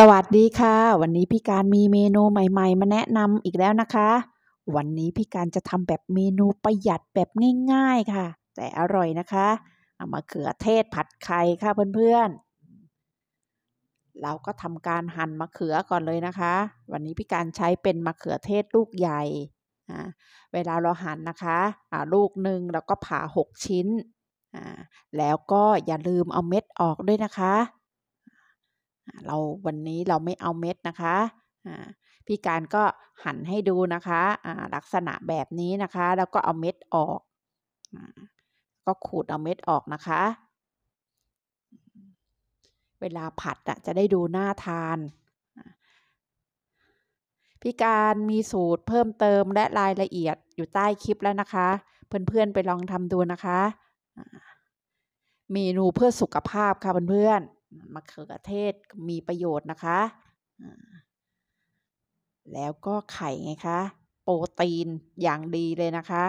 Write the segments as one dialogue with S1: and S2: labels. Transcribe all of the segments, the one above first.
S1: สวัสดีค่ะวันนี้พี่การมีเมนูใหม่ๆ มาแนะนำอีกแล้วนะคะ วันนี้พี่การจะทำแบบเมนูประหยัดแบบง่าย ๆค่ะ แต่อร่อยนะคะเอามาเขือเทศผัดไข่ค่ะเพื่อนๆ เราก็ทำการหั่นมะเขือก่อนเลยนะคะ วันนี้พี่การใช้เป็นมะเขือเทศลูกใหญ่ เวลาเราหั่นนะคะลูกหนึ่งแล้วก็ผ่าหกชิ้น แล้วก็อย่าลืมเอาเม็ดออกด้วยนะคะเราวันนี้เราไม่เอาเม็ดนะคะพี่การก็หันให้ดูนะคะลักษณะแบบนี้นะคะ แล้วก็เอาเม็ดออกก็ขูดเอาเม็ดออกนะคะ เวลาผัดจะได้ดูหน้าทานพี่การมีสูตรเพิ่มเติมและรายละเอียดอยู่ใต้คลิปแล้วนะคะเพื่อนๆไปลองทำดูนะคะเมนูเพื่อสุขภาพค่ะเพื่อนๆมะเขือเทศมีประโยชน์นะคะ แล้วก็ไข่ไงคะ โปรตีนอย่างดีเลยนะคะ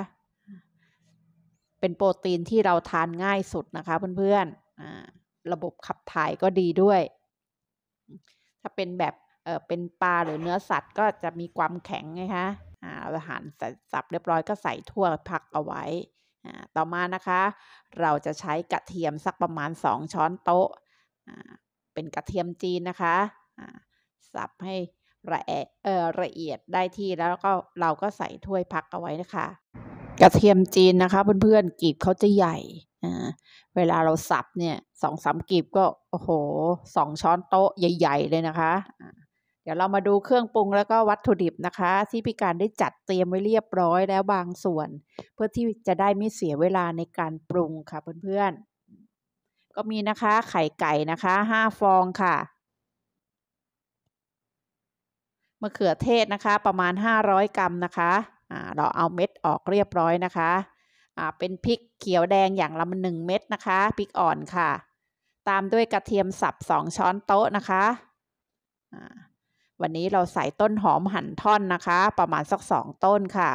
S1: เป็นโปรตีนที่เราทานง่ายสุดนะคะเพื่อนๆ ระบบขับถ่ายก็ดีด้วย ถ้าเป็นแบบเออเป็นปลาหรือเนื้อสัตว์ก็จะมีความแข็งไงคะอาหารสับเรียบร้อยก็ใส่ถั่วผักเอาไว้ ต่อมานะคะเราจะใช้กระเทียมสักประมาณ 2 ช้อนโต๊ะเป็นกระเทียมจีนนะคะสับให้ละเออละเอียดได้ที่แล้วก็เราก็ใส่ถ้วยพักเอาไว้นะคะ กระเทียมจีนนะคะเพื่อนๆ กลีบเขาจะใหญ่ เวลาเราสับเนี่ยสองสามกลีบก็โอ้โหสองช้อนโต๊ะใหญ่ๆเลยนะคะ เดี๋ยวเรามาดูเครื่องปรุงแล้วก็วัตถุดิบนะคะ ที่พี่การได้จัดเตรียมไว้เรียบร้อยแล้วบางส่วน เพื่อที่จะได้ไม่เสียเวลาในการปรุงค่ะเพื่อนๆก็มีนะคะไข่ไก่นะคะห้าฟองค่ะมะเขือเทศนะคะ ประมาณ 500 กรัมนะคะเราเอาเม็ดออกเรียบร้อยนะคะเป็นพริกเขียวแดงอย่างละหนึ่งเม็ดนะคะพริกอ่อนค่ะ ตามด้วยกระเทียมสับสองช้อนโต๊ะนะคะวันนี้เราใส่ต้นหอมหั่นท่อนนะคะ ประมาณสักสองต้นค่ะ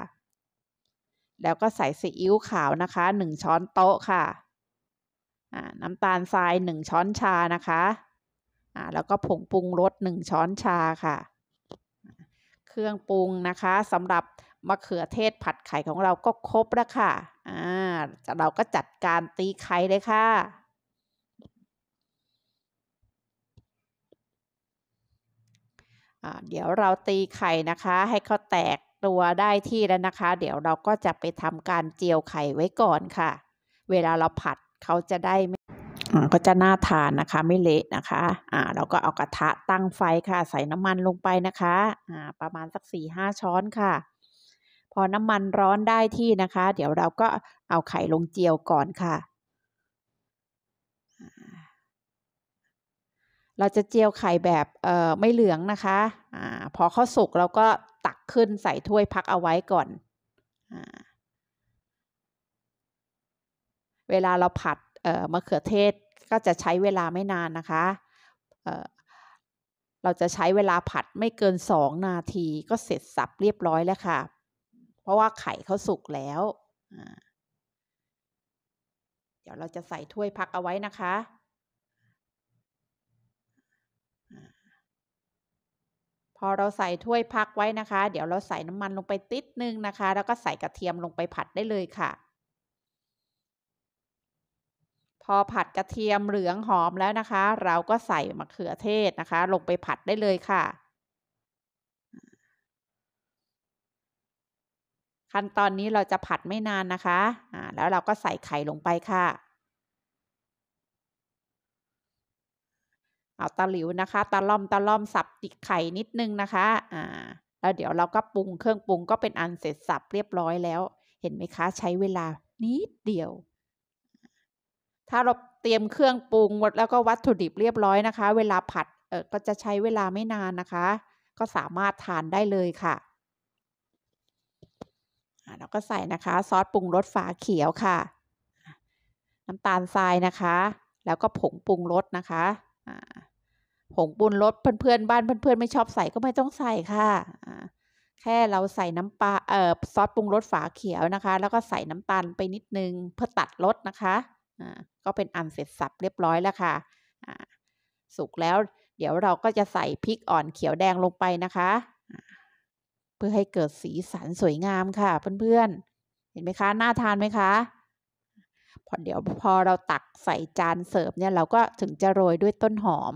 S1: แล้วก็ใส่ซีอิ๊วขาวนะคะหนึ่งช้อนโต๊ะค่ะน้ำตาลทราย 1 ช้อนชานะคะแล้วก็ผงปรุงรส1ช้อนชาค่ะ เครื่องปรุงนะคะสำหรับมะเขือเทศผัดไข่ ของเราก็ครบแล้วค่ะ เราก็จัดการตีไข่เลยค่ะ เดี๋ยวเราตีไข่นะคะ ให้เขาแตกตัวได้ที่แล้วนะคะ เดี๋ยวเราก็จะไปทำการเจียวไข่ไว้ก่อนค่ะ เวลาเราผัดเขาจะได้ก็จะน่าทานนะคะ ไม่เละนะคะ อ่าเราก็เอากระทะตั้งไฟค่ะ ใส่น้ำมันลงไปนะคะ อ่า ประมาณสักสี่ห้าช้อนค่ะ พอน้ำมันร้อนได้ที่นะคะ เดี๋ยวเราก็เอาไข่ลงเจียวก่อนค่ะเราจะเจียวไข่แบบเอ่อไม่เหลืองนะคะ อ่า พอเขาสุกเราก็ตักขึ้นใส่ถ้วยพักเอาไว้ก่อน อ่าเวลาเราผัดมะเขือเทศก็จะใช้เวลาไม่นานนะคะเเราจะใช้เวลาผัดไม่เกิน 2 นาทีก็เสร็จสับเรียบร้อยแล้วค่ะ เพราะว่าไข่เขาสุกแล้ว เดี๋ยวเราจะใส่ถ้วยพักเอาไว้นะคะ พอเราใส่ถ้วยพักไว้นะคะ เดี๋ยวเราใส่น้ำมันลงไปติดนึงนะคะ แล้วก็ใส่กระเทียมลงไปผัดได้เลยค่ะพอผัดกระเทียมเหลืองหอมแล้วนะคะ เราก็ใส่มะเขือเทศนะคะ ลงไปผัดได้เลยค่ะ ขั้นตอนนี้เราจะผัดไม่นานนะคะะแล้วเราก็ใส่ไข่ลงไปค่ะเอาตะหลิวนะคะตะล่อมตะล่อมสับติไข่นิดนึงนะคะอ่าแล้วเดี๋ยวเราก็ปรุงเครื่องปรุงก็เป็นอันเสร็จสับเรียบร้อยแล้ว เห็นไหมคะ ใช้เวลานิดเดียวถ้าเราเตรียมเครื่องปรุงหมดแล้วก็วัตถุดิบเรียบร้อยนะคะ เวลาผัดเออก็จะใช้เวลาไม่นานนะคะ ก็สามารถทานได้เลยค่ะ เราก็ใส่นะคะซอสปรุงรสฝาเขียวค่ะ น้ำตาลทรายนะคะ แล้วก็ผงปรุงรสนะคะ ผงปรุงรสเพื่อนๆ บ้านเพื่อนๆ ไม่ชอบใส่ก็ไม่ต้องใส่ค่ะ แค่เราใส่น้ำปลาเอ่อซอสปรุงรสฝาเขียวนะคะ แล้วก็ใส่น้ำตาลไปนิดนึงเพื่อตัดรสนะคะก็เป็นอันเสร็จสับเรียบร้อยแล้วค่ะ สุกแล้วเดี๋ยวเราก็จะใส่พริกอ่อนเขียวแดงลงไปนะคะ เพื่อให้เกิดสีสันสวยงามค่ะเพื่อนๆ เห็นไหมคะ น่าทานไหมคะ พอเดี๋ยวพอเราตักใส่จานเสิร์ฟเนี่ยเราก็ถึงจะโรยด้วยต้นหอม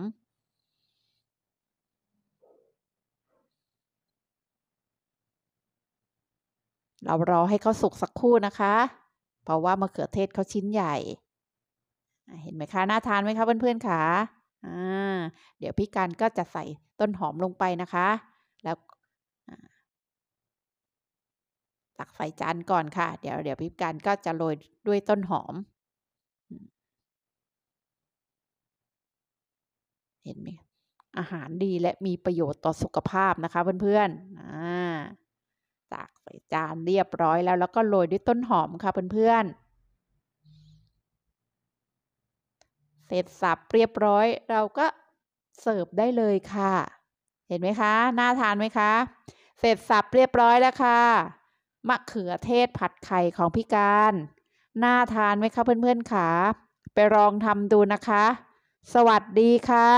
S1: เรารอให้เขาสุกสักครู่นะคะ เพราะว่ามะเขือเทศเขาชิ้นใหญ่เห็นไหมคะน่าทานไหมคะเพื่อนๆคะ่ะ เดี๋ยวพี่การก็จะใส่ต้นหอมลงไปนะคะ แล้วตักใส่จานก่อนค่ะ เดี๋ยวเดี๋ยวพี่การก็จะโรยด้วยต้นหอม เห็นไหมอาหารดีและมีประโยชน์ต่อสุขภาพนะคะเพื่อนๆตักใส่จานเรียบร้อยแล้วแล้วก็โรยด้วยต้นหอมค่ะเพื่อนๆเสร็จสับเรียบร้อย เราก็เสิร์ฟได้เลยค่ะ เห็นไหมคะน่าทานไหมคะเสร็จสับเรียบร้อยแล้วค่ะมะเขือเทศผัดไข่ของพี่การน่าทานไหมคะเพื่อนๆคาะไปลองทำดูนะคะ สวัสดีค่ะ